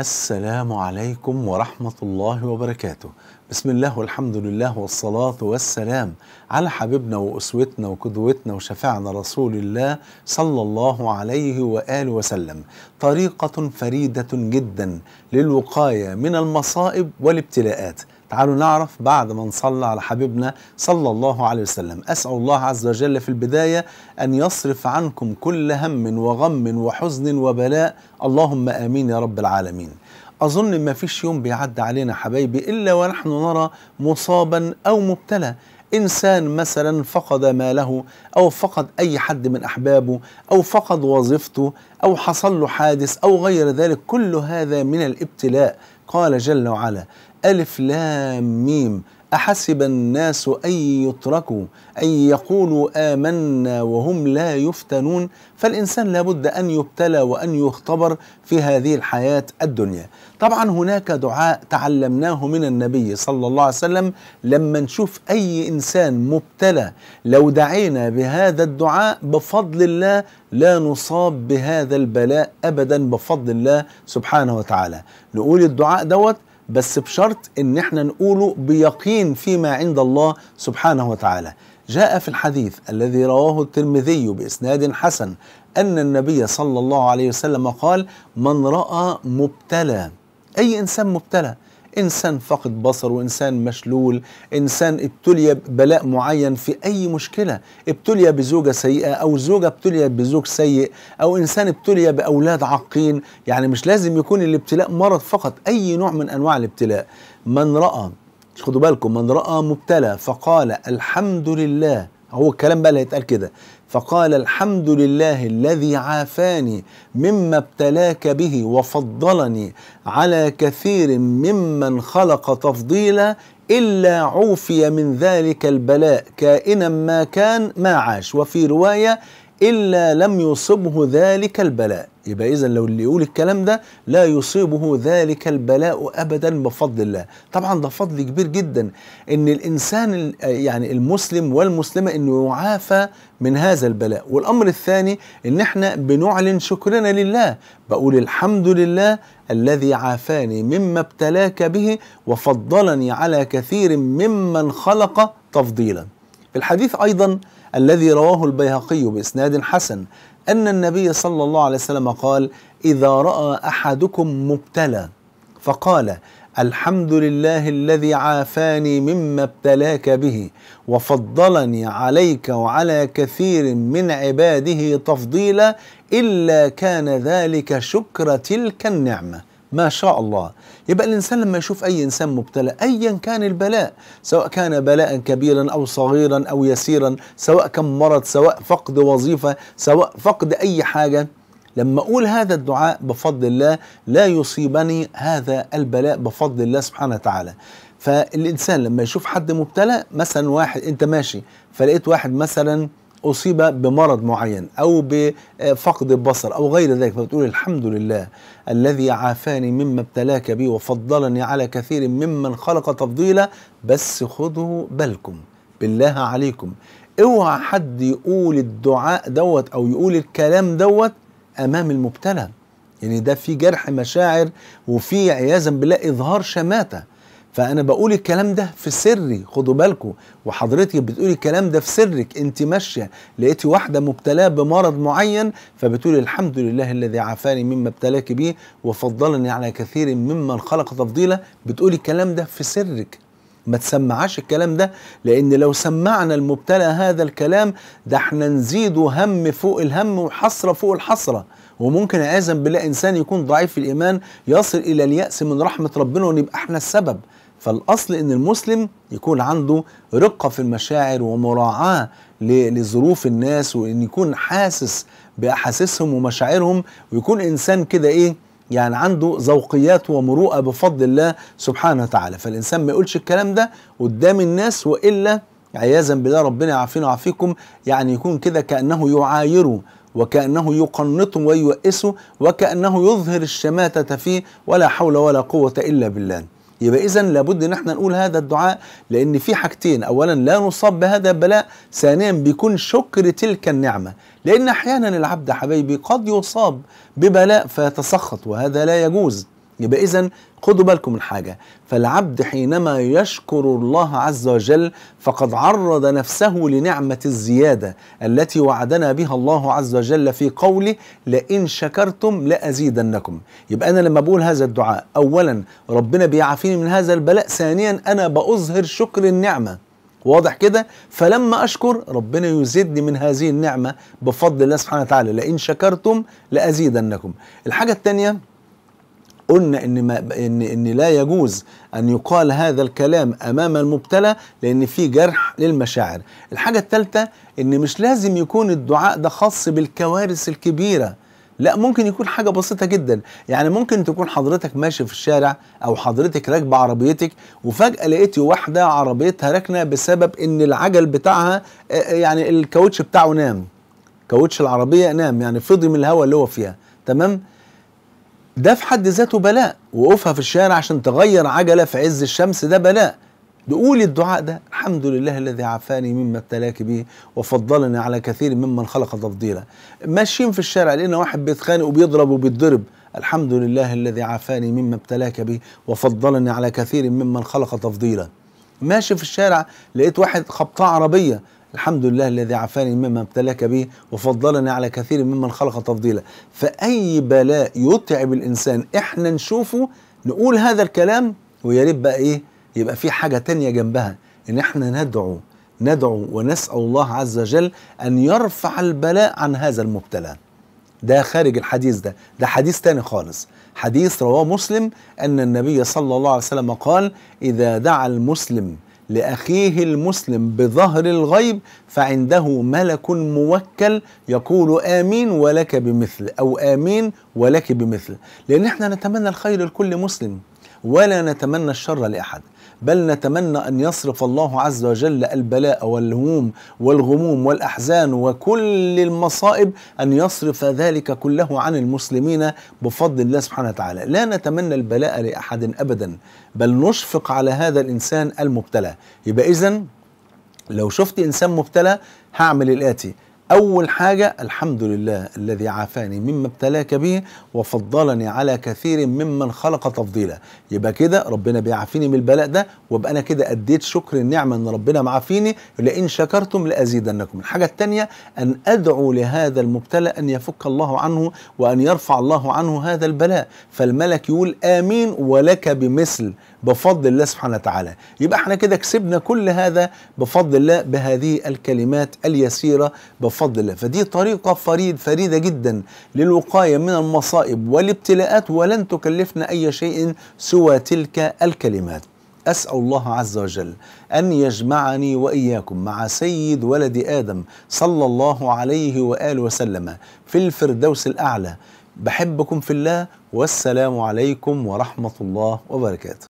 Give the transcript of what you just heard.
السلام عليكم ورحمة الله وبركاته بسم الله والحمد لله والصلاة والسلام على حبيبنا وأسوتنا وقدوتنا وشفعنا رسول الله صلى الله عليه وآله وسلم طريقة فريدة جدا للوقاية من المصائب والابتلاءات تعالوا نعرف بعد ما نصلى على حبيبنا صلى الله عليه وسلم أسأل الله عز وجل في البداية أن يصرف عنكم كل هم وغم وحزن وبلاء اللهم آمين يا رب العالمين أظن ما فيش يوم بيعدي علينا حبايبي إلا ونحن نرى مصابا أو مبتلى إنسان مثلا فقد ماله أو فقد أي حد من أحبابه أو فقد وظيفته أو حصل له حادث أو غير ذلك كل هذا من الابتلاء قال جل وعلا ألف لام ميم أحسب الناس أن يتركوا أن يقولوا آمنا وهم لا يفتنون فالإنسان لابد أن يبتلى وأن يختبر في هذه الحياة الدنيا طبعا هناك دعاء تعلمناه من النبي صلى الله عليه وسلم لما نشوف أي إنسان مبتلى لو دعينا بهذا الدعاء بفضل الله لا نصاب بهذا البلاء أبدا بفضل الله سبحانه وتعالى نقول الدعاء دوت بس بشرط ان احنا نقوله بيقين فيما عند الله سبحانه وتعالى جاء في الحديث الذي رواه الترمذي باسناد حسن ان النبي صلى الله عليه وسلم قال من راى مبتلى اي انسان مبتلى إنسان فقد بصر وإنسان مشلول إنسان ابتلي بلاء معين في أي مشكلة ابتلي بزوجة سيئة أو زوجة ابتلي بزوج سيء أو إنسان ابتلي بأولاد عاقين يعني مش لازم يكون الابتلاء مرض فقط أي نوع من أنواع الابتلاء من رأى خدوا بالكم من رأى مبتلى فقال الحمد لله هو الكلام بقى اللي هيتقال كده فقال الحمد لله الذي عافاني مما ابتلاك به وفضلني على كثير ممن خلق تفضيلا إلا عوفي من ذلك البلاء كائنا ما كان ما عاش وفي رواية إلا لم يصبه ذلك البلاء يبقى إذا لو اللي يقول الكلام ده لا يصيبه ذلك البلاء أبدا بفضل الله طبعا ده فضل كبير جدا إن الإنسان يعني المسلم والمسلمة إنه يعافى من هذا البلاء والأمر الثاني إن إحنا بنعلن شكرنا لله بقول الحمد لله الذي عافاني مما ابتلاك به وفضلني على كثير ممن خلق تفضيلا في الحديث أيضا الذي رواه البيهقي بإسناد حسن أن النبي صلى الله عليه وسلم قال إذا رأى أحدكم مبتلى فقال الحمد لله الذي عافاني مما ابتلاك به وفضلني عليك وعلى كثير من عباده تفضيلا إلا كان ذلك شكر تلك النعمة ما شاء الله يبقى الإنسان لما يشوف أي إنسان مبتلى أيا كان البلاء سواء كان بلاء كبيرا أو صغيرا أو يسيرا سواء كان مرض سواء فقد وظيفة سواء فقد أي حاجة لما أقول هذا الدعاء بفضل الله لا يصيبني هذا البلاء بفضل الله سبحانه وتعالى فالإنسان لما يشوف حد مبتلى مثلا واحد أنت ماشي فلقيت واحد مثلا أصيب بمرض معين أو بفقد بصر أو غير ذلك فبتقول الحمد لله الذي عافاني مما ابتلاك به وفضلني على كثير ممن خلق تفضيلا بس خذوا بالكم بالله عليكم اوعى حد يقول الدعاء دوت أو يقول الكلام دوت أمام المبتلى يعني ده في جرح مشاعر وفي عياذا بالله إظهار شماتة فانا بقول الكلام ده في سري خدوا بالكم وحضرتك بتقولي الكلام ده في سرك انت ماشيه لقيتي واحده مبتلاه بمرض معين فبتقولي الحمد لله الذي عافاني مما ابتلاك به وفضلني على كثير ممن خلق تفضيلا بتقولي الكلام ده في سرك ما تسمعاش الكلام ده لان لو سمعنا المبتلى هذا الكلام ده احنا نزيده هم فوق الهم وحسره فوق الحسره وممكن اعاذا بالله انسان يكون ضعيف الايمان يصل الى الياس من رحمه ربنا ونبقى احنا السبب فالاصل ان المسلم يكون عنده رقه في المشاعر ومراعاه لظروف الناس وان يكون حاسس باحاسيسهم ومشاعرهم ويكون انسان كده ايه يعني عنده ذوقيات ومروءه بفضل الله سبحانه وتعالى فالانسان ما يقولش الكلام ده قدام الناس والا عياذا بالله ربنا يعافينا ويعافيكم يعني يكون كده كانه يعايره وكأنه يقنطه ويوئسه وكأنه يظهر الشماتة فيه ولا حول ولا قوة إلا بالله يبقى اذا لابد ان احنا نقول هذا الدعاء لان في حاجتين اولا لا نصاب بهذا البلاء ثانيا بيكون شكر تلك النعمه لان احيانا العبد حبايبي قد يصاب ببلاء فيتسخط وهذا لا يجوز يبقى إذا خدوا بالكم من حاجة فالعبد حينما يشكر الله عز وجل فقد عرض نفسه لنعمة الزيادة التي وعدنا بها الله عز وجل في قوله لئن شكرتم لأزيدنكم يبقى أنا لما بقول هذا الدعاء أولا ربنا بيعافيني من هذا البلاء ثانيا أنا بأظهر شكر النعمة واضح كده فلما اشكر ربنا يزيدني من هذه النعمه بفضل الله سبحانه وتعالى لئن شكرتم لازيدنكم الحاجه الثانيه قلنا ان ما ان ان لا يجوز ان يقال هذا الكلام امام المبتلى لان في جرح للمشاعر الحاجه الثالثه ان مش لازم يكون الدعاء ده خاص بالكوارث الكبيره لا ممكن يكون حاجة بسيطة جدا يعني ممكن تكون حضرتك ماشي في الشارع أو حضرتك راكبة عربيتك وفجأة لقيتي واحدة عربيتها راكنة بسبب إن العجل بتاعها آه، آه، يعني الكاوتش بتاعه نام كاوتش العربية نام يعني فضي من الهواء اللي هو فيها تمام ده في حد ذاته بلاء وقوفها في الشارع عشان تغير عجلة في عز الشمس ده بلاء نقول الدعاء ده الحمد لله الذي عافاني مما ابتلاك به وفضلني على كثير ممن خلق تفضيلا ماشيين في الشارع لقينا واحد بيتخانق وبيضرب وبيتضرب الحمد لله الذي عافاني مما ابتلاك به وفضلني على كثير ممن خلق تفضيلا ماشي في الشارع لقيت واحد خبطاه عربيه الحمد لله الذي عافاني مما ابتلاك به وفضلني على كثير ممن خلق تفضيلا فأي بلاء يتعب الإنسان إحنا نشوفه نقول هذا الكلام ويا ريت بقى إيه يبقى في حاجة تانية جنبها إن إحنا ندعو ندعو ونسأل الله عز وجل أن يرفع البلاء عن هذا المبتلى ده خارج الحديث ده ده حديث تاني خالص حديث رواه مسلم أن النبي صلى الله عليه وسلم قال إذا دعا المسلم لاخيه المسلم بظهر الغيب فعنده ملك موكل يقول امين ولك بمثل او امين ولك بمثل لان احنا نتمنى الخير لكل مسلم ولا نتمنى الشر لأحد بل نتمنى أن يصرف الله عز وجل البلاء والهموم والغموم والأحزان وكل المصائب أن يصرف ذلك كله عن المسلمين بفضل الله سبحانه وتعالى لا نتمنى البلاء لأحد أبدا بل نشفق على هذا الإنسان المبتلى يبقى إذن لو شفت إنسان مبتلى هعمل الآتي أول حاجة الحمد لله الذي عافاني مما ابتلاك به وفضلني على كثير ممن خلق تفضيلا يبقى كده ربنا بيعافيني من البلاء ده وبقى أنا كده أديت شكر النعمة إن ربنا معافيني لئن شكرتم لأزيدنكم الحاجة الثانية أن أدعو لهذا المبتلى أن يفك الله عنه وأن يرفع الله عنه هذا البلاء فالملك يقول آمين ولك بمثل بفضل الله سبحانه وتعالى يبقى احنا كده كسبنا كل هذا بفضل الله بهذه الكلمات اليسيرة بفضل الله فدي طريقة فريد فريدة جدا للوقاية من المصائب والابتلاءات ولن تكلفنا أي شيء سوى تلك الكلمات أسأل الله عز وجل أن يجمعني وإياكم مع سيد ولد آدم صلى الله عليه وآله وسلم في الفردوس الأعلى بحبكم في الله والسلام عليكم ورحمة الله وبركاته